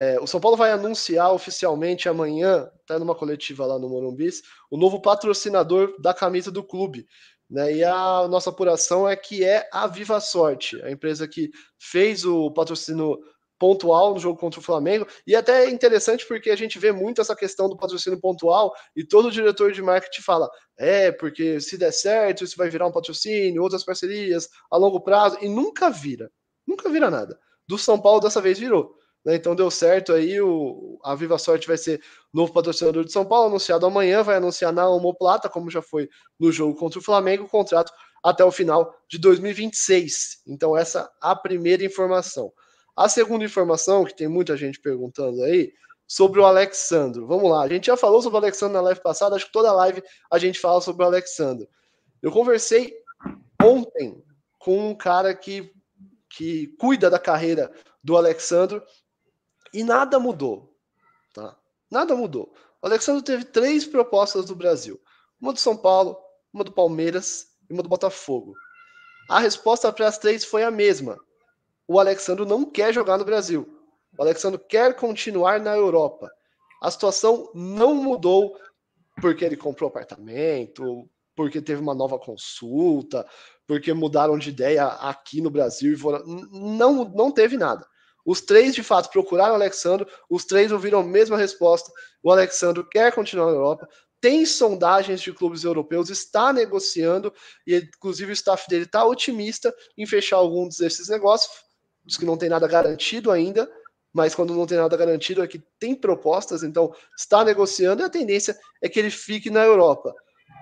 É, o São Paulo vai anunciar oficialmente amanhã, até numa coletiva lá no Morumbis, o novo patrocinador da camisa do clube. Né? E a nossa apuração é que é a Viva Sorte, a empresa que fez o patrocínio pontual no jogo contra o Flamengo. E até é interessante porque a gente vê muito essa questão do patrocínio pontual e todo diretor de marketing fala: é, porque se der certo, isso vai virar um patrocínio, outras parcerias a longo prazo, e nunca vira. Nunca vira nada. Do São Paulo, dessa vez virou. Né? Então deu certo aí, o, a Viva Sorte vai ser novo patrocinador de São Paulo, anunciado amanhã, vai anunciar na Homoplata, como já foi no jogo contra o Flamengo, o contrato até o final de 2026. Então essa é a primeira informação. A segunda informação, que tem muita gente perguntando aí, sobre o Alexandro. Vamos lá, a gente já falou sobre o Alexandro na live passada, acho que toda live a gente fala sobre o Alexandro. Eu conversei ontem com um cara que, que cuida da carreira do Alexandro e nada mudou. Tá? Nada mudou. O Alexandre teve três propostas do Brasil: uma do São Paulo, uma do Palmeiras e uma do Botafogo. A resposta para as três foi a mesma. O Alexandre não quer jogar no Brasil. O Alexandre quer continuar na Europa. A situação não mudou porque ele comprou apartamento, porque teve uma nova consulta, porque mudaram de ideia aqui no Brasil. Não, não teve nada. Os três, de fato, procuraram o Alexandre, os três ouviram a mesma resposta. O Alexandre quer continuar na Europa, tem sondagens de clubes europeus, está negociando, e inclusive o staff dele está otimista em fechar algum desses negócios, diz que não tem nada garantido ainda, mas quando não tem nada garantido é que tem propostas, então está negociando e a tendência é que ele fique na Europa.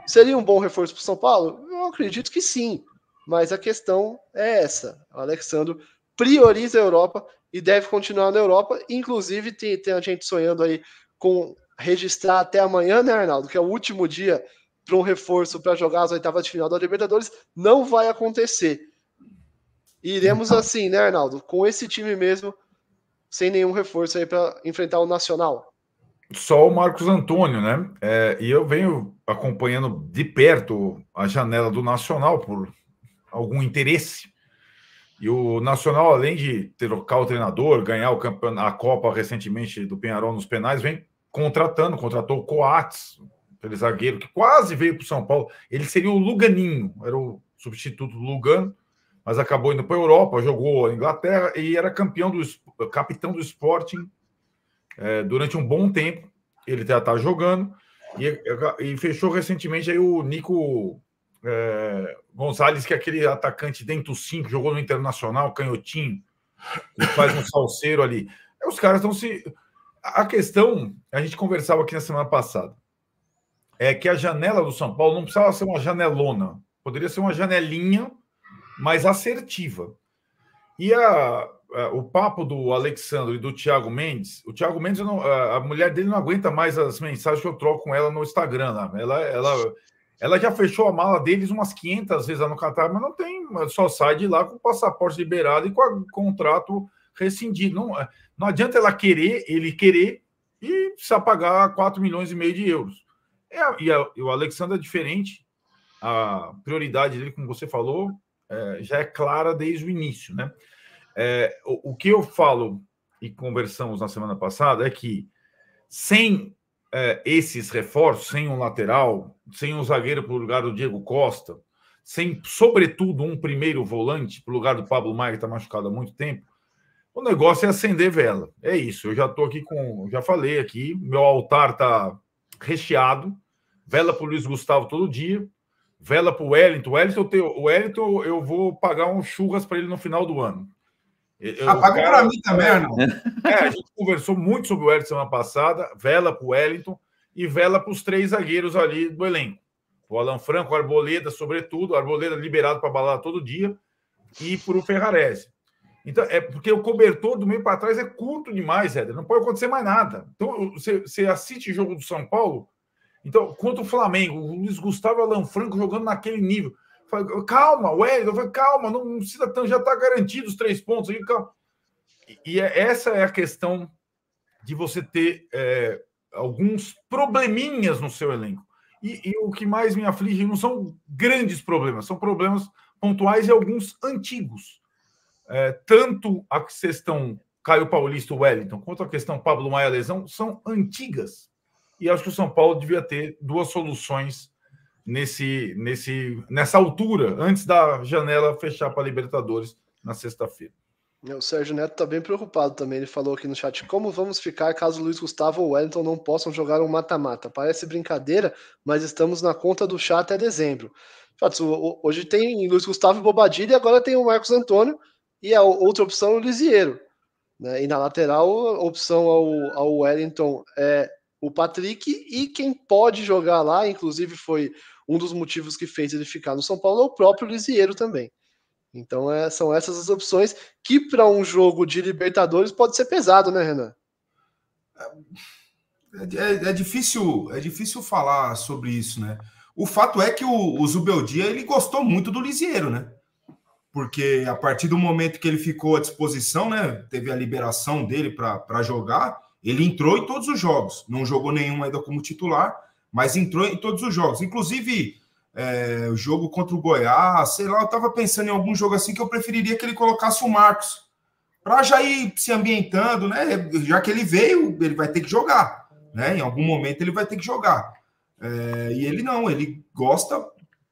Seria um bom reforço para o São Paulo? Eu acredito que sim, mas a questão é essa. O Alexandre prioriza a Europa e deve continuar na Europa. Inclusive, tem, tem a gente sonhando aí com registrar até amanhã, né, Arnaldo? Que é o último dia para um reforço para jogar as oitavas de final da Libertadores. Não vai acontecer. Iremos então. assim, né, Arnaldo? Com esse time mesmo, sem nenhum reforço aí para enfrentar o Nacional. Só o Marcos Antônio, né? É, e eu venho acompanhando de perto a janela do Nacional por algum interesse e o Nacional, além de trocar o treinador, ganhar o campeon... a Copa recentemente do Penharol nos penais, vem contratando, contratou o Coates, aquele zagueiro que quase veio para o São Paulo. Ele seria o Luganinho, era o substituto do Lugano, mas acabou indo para a Europa, jogou na Inglaterra e era campeão do capitão do Sporting é, durante um bom tempo. Ele já está jogando e, e fechou recentemente aí o Nico é, Gonzalez, que é aquele atacante dentro do 5, jogou no Internacional, canhotinho, faz um salseiro ali. É, os caras estão se. A questão, a gente conversava aqui na semana passada, é que a janela do São Paulo não precisava ser uma janelona, poderia ser uma janelinha mais assertiva. E a, a o papo do Alexandre e do Thiago Mendes, o Thiago Mendes, não, a, a mulher dele não aguenta mais as mensagens que eu troco com ela no Instagram. Né? Ela, ela ela já fechou a mala deles umas 500 vezes lá no Catar, mas não tem, só sai de lá com o passaporte liberado e com o contrato rescindido. Não, eh, não adianta ela querer, ele querer e precisa pagar 4 milhões e meio de euros. É, e, a, e o Alexandre é diferente, a prioridade dele, como você falou, é, já é clara desde o início, né? É, o, o, que eu falo e conversamos na semana passada é que sem é, esses reforços, sem um lateral, sem um zagueiro para o lugar do Diego Costa, sem, sobretudo, um primeiro volante para o lugar do Pablo Maia, que está machucado há muito tempo, o negócio é acender vela. É isso. Eu já estou aqui com. Já falei aqui, meu altar está recheado. Vela para o Luiz Gustavo todo dia. Vela para o Wellington. O Wellington, eu, Wellington, eu vou pagar um churras para ele no final do ano. Eu, Apaga para mim também, é, Arnaldo. É, a gente conversou muito sobre o Wellington semana passada, vela para o Wellington e vela para os três zagueiros ali do elenco. O Alan Franco, o Arboleda, sobretudo, o Arboleda liberado para balada todo dia, e para o Ferrarese. Então, é porque o cobertor do meio para trás é curto demais, Éder. Não pode acontecer mais nada. Então, você, você assiste o jogo do São Paulo, então, contra o Flamengo, o Luiz Gustavo e o Alan Franco jogando naquele nível calma, Wellington, falei, calma, não, não precisa tanto, já está garantido os três pontos aqui, calma. E, e é, essa é a questão de você ter é, alguns probleminhas no seu elenco. E, e, o que mais me aflige não são grandes problemas, são problemas pontuais e alguns antigos. É, tanto a questão Caio Paulista Wellington quanto a questão Pablo Maia lesão são antigas. E acho que o São Paulo devia ter duas soluções nesse, nesse, nessa altura, antes da janela fechar para a Libertadores na sexta-feira. É, o Sérgio Neto está bem preocupado também. Ele falou aqui no chat: como vamos ficar caso Luiz Gustavo ou Wellington não possam jogar um mata-mata? Parece brincadeira, mas estamos na conta do chá até dezembro. Hoje tem Luiz Gustavo e Bobadilha e agora tem o Marcos Antônio e a outra opção é o Lisieiro. Né? E na lateral, a opção ao, ao Wellington é o Patrick e quem pode jogar lá, inclusive foi um dos motivos que fez ele ficar no São Paulo é o próprio Lisieiro também. Então é, são essas as opções que para um jogo de Libertadores pode ser pesado, né, Renan? É, é, é, difícil, é difícil falar sobre isso, né? O fato é que o, o Zubeldia ele gostou muito do Lisieiro, né? Porque a partir do momento que ele ficou à disposição, né? Teve a liberação dele para jogar, ele entrou em todos os jogos, não jogou nenhum ainda como titular, mas entrou em todos os jogos, inclusive é, o jogo contra o Goiás, sei lá, eu estava pensando em algum jogo assim que eu preferiria que ele colocasse o Marcos, para já ir se ambientando, né? Já que ele veio, ele vai ter que jogar, né? Em algum momento ele vai ter que jogar. É, e ele não, ele gosta,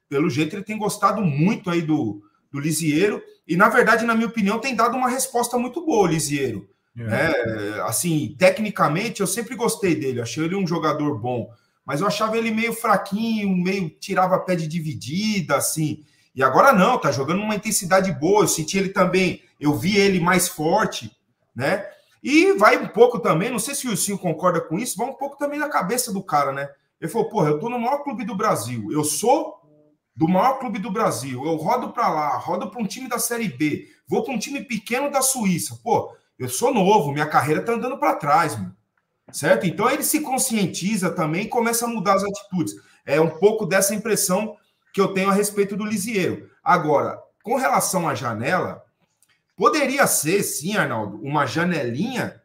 pelo jeito ele tem gostado muito aí do, do Lisieiro, e na verdade, na minha opinião, tem dado uma resposta muito boa, Lisieiro. É. Né? Assim, tecnicamente, eu sempre gostei dele, achei ele um jogador bom mas eu achava ele meio fraquinho, meio tirava pé de dividida, assim. E agora não, tá jogando uma intensidade boa. Eu senti ele também, eu vi ele mais forte, né? E vai um pouco também, não sei se o Sil concorda com isso, vai um pouco também na cabeça do cara, né? Ele falou, porra, eu tô no maior clube do Brasil, eu sou do maior clube do Brasil, eu rodo para lá, rodo para um time da Série B, vou para um time pequeno da Suíça. Pô, eu sou novo, minha carreira tá andando para trás, mano certo? Então ele se conscientiza também e começa a mudar as atitudes. É um pouco dessa impressão que eu tenho a respeito do Lisieiro. Agora, com relação à janela, poderia ser, sim, Arnaldo, uma janelinha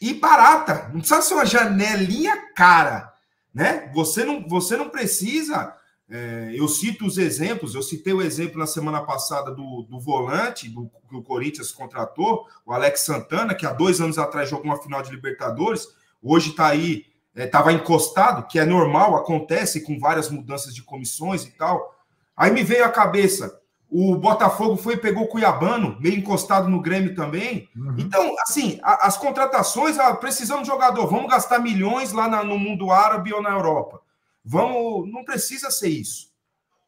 e barata. Não precisa ser uma janelinha cara, né? Você não, você não precisa é, eu cito os exemplos, eu citei o exemplo na semana passada do, do volante do, que o Corinthians contratou, o Alex Santana, que há dois anos atrás jogou uma final de Libertadores, hoje está aí, estava é, encostado, que é normal, acontece com várias mudanças de comissões e tal. Aí me veio à cabeça, o Botafogo foi e pegou o Cuiabano, meio encostado no Grêmio também. Uhum. Então, assim, a, as contratações, ah, precisamos de jogador, vamos gastar milhões lá na, no mundo árabe ou na Europa. Vamos, não precisa ser isso.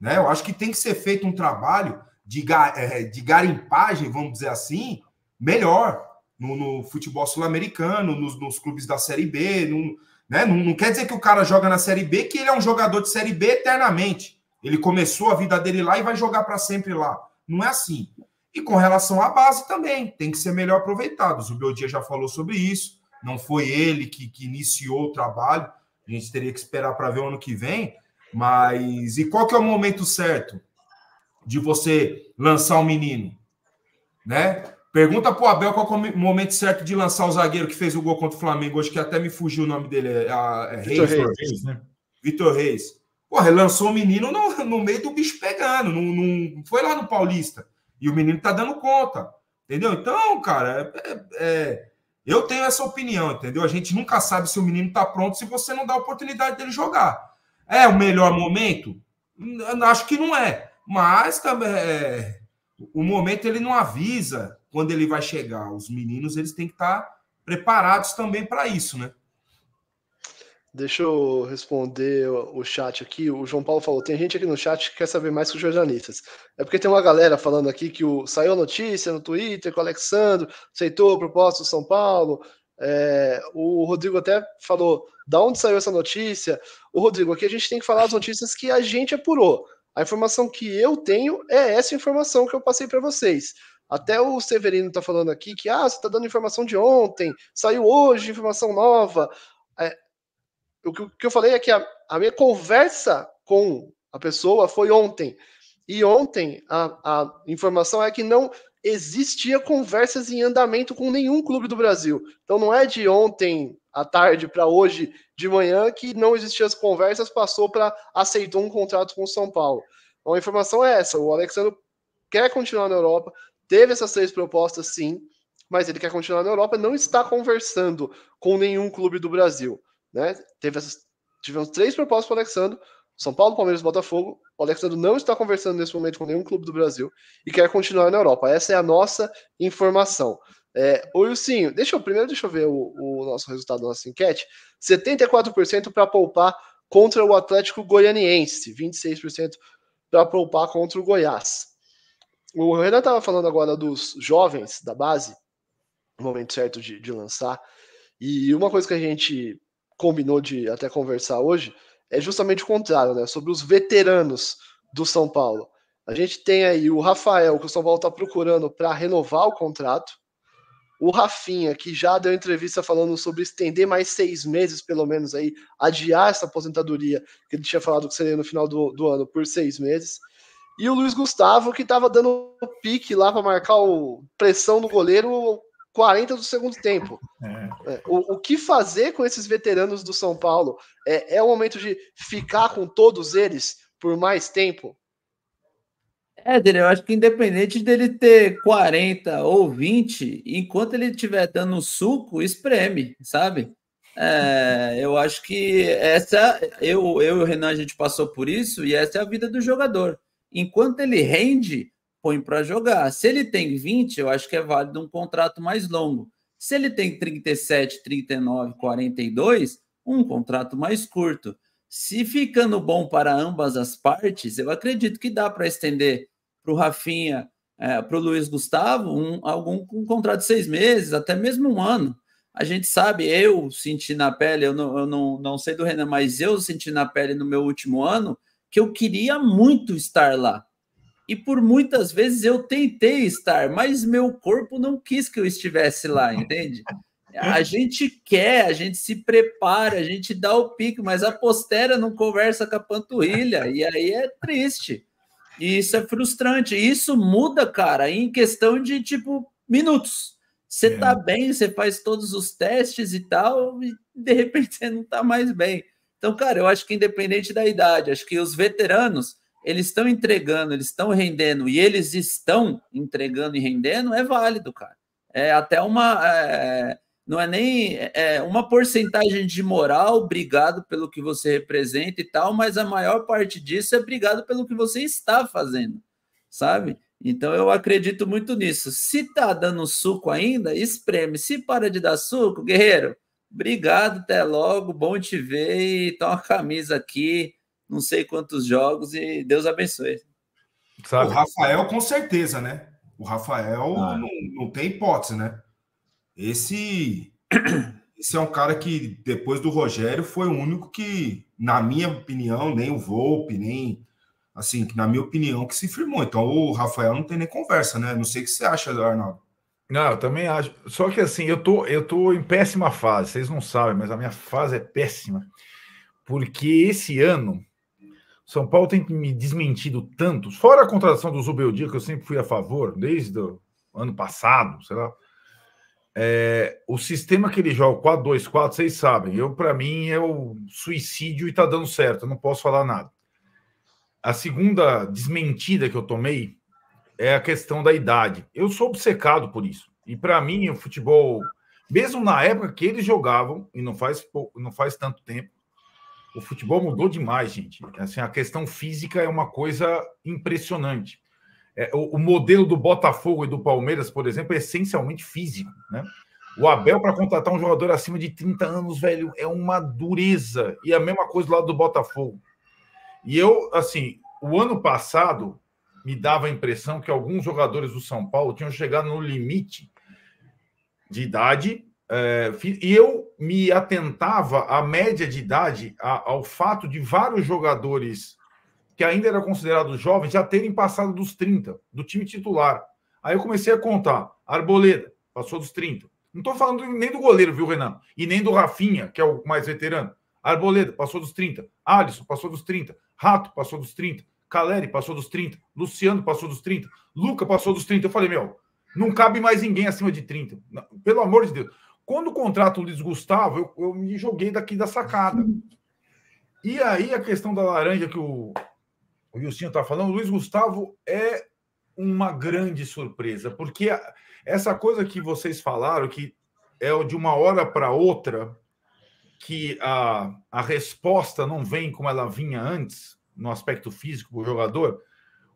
Né? Eu acho que tem que ser feito um trabalho de, é, de garimpagem, vamos dizer assim, melhor no, no futebol sul-americano, nos, nos, clubes da Série B. No, né? não, não quer dizer que o cara joga na Série B que ele é um jogador de Série B eternamente. Ele começou a vida dele lá e vai jogar para sempre lá. Não é assim. E com relação à base também, tem que ser melhor aproveitado. O Beldia já falou sobre isso, não foi ele que, que iniciou o trabalho. A gente teria que esperar para ver o ano que vem. Mas e qual que é o momento certo de você lançar um menino, né? Pergunta pro Abel qual é o momento certo de lançar o zagueiro que fez o gol contra o Flamengo hoje, que até me fugiu o nome dele, é, é Vitor Reis, Reis, né? Vitor Reis. Porra, lançou o menino no, no meio do bicho pegando, no, no, foi lá no Paulista. E o menino tá dando conta, entendeu? Então, cara, é, é, é eu tenho essa opinião, entendeu? A gente nunca sabe se o menino está pronto se você não dá a oportunidade dele jogar. É o melhor momento? Hum, acho que não é. Mas também é, o momento ele não avisa quando ele vai chegar. Os meninos eles têm que estar tá preparados também para isso, né? Deixa eu responder o chat aqui. O João Paulo falou: tem gente aqui no chat que quer saber mais que os jornalistas. É porque tem uma galera falando aqui que o, saiu notícia no Twitter com o Alexandre, aceitou a proposta do São Paulo. É, o Rodrigo até falou: da onde saiu essa notícia? O Rodrigo, aqui a gente tem que falar as notícias que a gente apurou. A informação que eu tenho é essa informação que eu passei para vocês. Até o Severino está falando aqui que ah, você está dando informação de ontem, saiu hoje informação nova. É, o que, eu falei é que a, a, minha conversa com a pessoa foi ontem. E ontem a, a informação é que não existia conversas em andamento com nenhum clube do Brasil. Então não é de ontem à tarde para hoje de manhã que não existiam as conversas, passou para aceitou um contrato com o São Paulo. Então a informação é essa, o Alexandre quer continuar na Europa, teve essas três propostas sim, mas ele quer continuar na Europa, não está conversando com nenhum clube do Brasil. Né? Teve essas, tivemos três propostas para o Alexandre, São Paulo, Palmeiras Botafogo. O Alexandre não está conversando nesse momento com nenhum clube do Brasil e quer continuar na Europa. Essa é a nossa informação. É, o Ilcinho, deixa eu primeiro deixa eu ver o, o nosso resultado da nossa enquete. 74% para poupar contra o Atlético Goianiense, 26% para poupar contra o Goiás. O Renan estava falando agora dos jovens da base, momento certo de, de lançar. E uma coisa que a gente combinou de até conversar hoje é justamente o contrário, né? Sobre os veteranos do São Paulo. A gente tem aí o Rafael, que o São Paulo está procurando para renovar o contrato. O Rafinha, que já deu entrevista falando sobre estender mais seis meses, pelo menos, aí, adiar essa aposentadoria, que ele tinha falado que seria no final do, do ano, por seis meses. E o Luiz Gustavo, que estava dando pique lá para marcar o pressão no goleiro, 40 do segundo tempo. É. é. O, o, que fazer com esses veteranos do São Paulo? É, é o momento de ficar com todos eles por mais tempo? É, dele, eu acho que independente dele ter 40 ou 20, enquanto ele estiver dando suco, espreme, sabe? É, eu acho que essa, eu, eu e o Renan, a gente passou por isso e essa é a vida do jogador. Enquanto ele rende, põe para jogar. Se ele tem 20, eu acho que é válido um contrato mais longo. Se ele tem 37, 39, 42, um contrato mais curto. Se ficando bom para ambas as partes, eu acredito que dá para estender para o Rafinha, é, para o Luiz Gustavo, um, algum um contrato de seis meses, até mesmo um ano. A gente sabe, eu senti na pele, eu não, eu não, não sei do Renan, mas eu senti na pele no meu último ano que eu queria muito estar lá e por muitas vezes eu tentei estar, mas meu corpo não quis que eu estivesse lá, entende? A gente quer, a gente se prepara, a gente dá o pique, mas a postera não conversa com a panturrilha, e aí é triste. E isso é frustrante. E isso muda, cara, em questão de tipo minutos. Você tá é. tá bem, você faz todos os testes e tal, e de repente você não tá mais bem. Então, cara, eu acho que independente da idade, acho que os veteranos eles estão entregando, eles estão rendendo e eles estão entregando e rendendo, é válido, cara. É até uma. É, não é nem é, é uma porcentagem de moral, obrigado pelo que você representa e tal, mas a maior parte disso é obrigado pelo que você está fazendo, sabe? Então eu acredito muito nisso. Se tá dando suco ainda, espreme. Se para de dar suco, guerreiro, obrigado, até logo, bom te ver e toma tá a camisa aqui não sei quantos jogos e Deus abençoe. Sabe? O Rafael, com certeza, né? O Rafael ah. não, não tem hipótese, né? Esse, esse é um cara que, depois do Rogério, foi o único que, na minha opinião, nem o Volpe, nem assim, na minha opinião, que se firmou. Então o Rafael não tem nem conversa, né? Não sei o que você acha, Arnaldo. Não, eu também acho. Só que assim, eu tô, eu tô em péssima fase, vocês não sabem, mas a minha fase é péssima. Porque esse ano são Paulo tem me desmentido tanto, fora a contratação do Zubeldia, que eu sempre fui a favor, desde o ano passado, sei lá. É, o sistema que ele joga, 4-2-4, vocês sabem, eu para mim é o suicídio e tá dando certo, eu não posso falar nada. A segunda desmentida que eu tomei é a questão da idade. Eu sou obcecado por isso. E para mim, o futebol, mesmo na época que eles jogavam, e não faz, não faz tanto tempo, o futebol mudou demais, gente. Assim, a questão física é uma coisa impressionante. É, o, o, modelo do Botafogo e do Palmeiras, por exemplo, é essencialmente físico, né? O Abel para contratar um jogador acima de 30 anos, velho, é uma dureza. E a mesma coisa do lado do Botafogo. E eu, assim, o ano passado me dava a impressão que alguns jogadores do São Paulo tinham chegado no limite de idade. É, e eu me atentava à média de idade, a, ao fato de vários jogadores que ainda eram considerados jovens já terem passado dos 30, do time titular. Aí eu comecei a contar. Arboleda, passou dos 30. Não estou falando nem do goleiro, viu, Renan? E nem do Rafinha, que é o mais veterano. Arboleda, passou dos 30. Alisson, passou dos 30. Rato, passou dos 30. Caleri, passou dos 30. Luciano, passou dos 30. Luca, passou dos 30. Eu falei, meu, não cabe mais ninguém acima de 30. Pelo amor de Deus. Quando contrato o Luiz Gustavo, eu, eu, me joguei daqui da sacada. E aí a questão da laranja que o, o Justinho está falando, o Luiz Gustavo é uma grande surpresa, porque essa coisa que vocês falaram, que é de uma hora para outra, que a, a resposta não vem como ela vinha antes, no aspecto físico do jogador,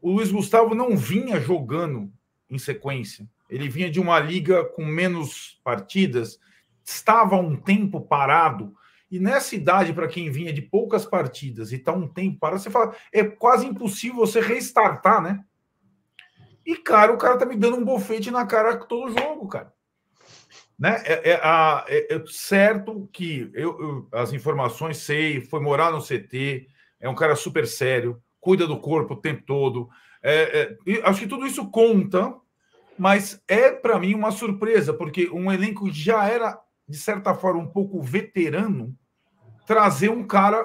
o Luiz Gustavo não vinha jogando em sequência. Ele vinha de uma liga com menos partidas, estava um tempo parado. E nessa idade, para quem vinha de poucas partidas e está um tempo parado, você fala, é quase impossível você restartar, né? E, cara, o cara tá me dando um bofete na cara todo jogo, cara. Né? É, é, é, é certo que eu, eu, as informações sei, foi morar no CT, é um cara super sério, cuida do corpo o tempo todo. É, é, acho que tudo isso conta mas é para mim uma surpresa, porque um elenco já era, de certa forma, um pouco veterano, trazer um cara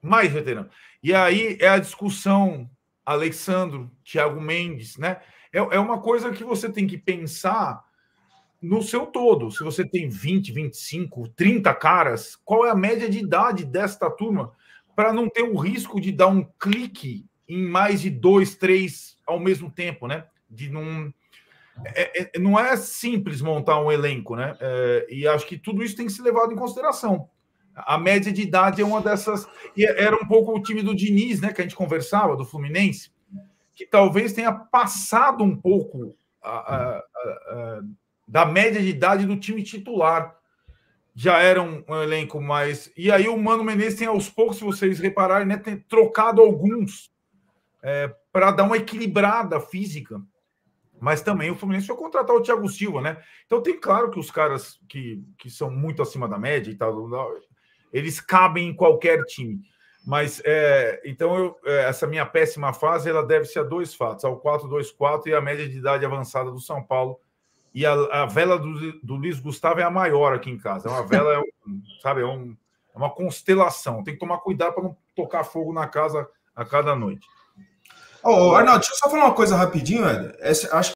mais veterano. E aí é a discussão Alexandro, Thiago Mendes, né? É, é uma coisa que você tem que pensar no seu todo. Se você tem 20, 25, 30 caras, qual é a média de idade desta turma? Para não ter o risco de dar um clique em mais de dois, três ao mesmo tempo, né? de não. É, é, não é simples montar um elenco, né? É, e acho que tudo isso tem que ser levado em consideração. A média de idade é uma dessas. E era um pouco o time do Diniz, né? Que a gente conversava, do Fluminense, que talvez tenha passado um pouco a, a, a, da média de idade do time titular. Já era um, um, elenco mais. E aí o Mano Menezes tem aos poucos, se vocês repararem, né? Tem trocado alguns é, para dar uma equilibrada física mas também o Fluminense foi contratar o Thiago Silva, né? Então tem claro que os caras que, que são muito acima da média e tal, eles cabem em qualquer time. Mas é, então eu, é, essa minha péssima fase ela deve-se a dois fatos: ao 4-2-4 e a média de idade avançada do São Paulo. E a, a vela do, do, Luiz Gustavo é a maior aqui em casa. É uma vela, é um, sabe, é, um, é uma constelação. Tem que tomar cuidado para não tocar fogo na casa a cada noite. oh, Arnaldo, deixa eu só falar uma coisa rapidinho, acho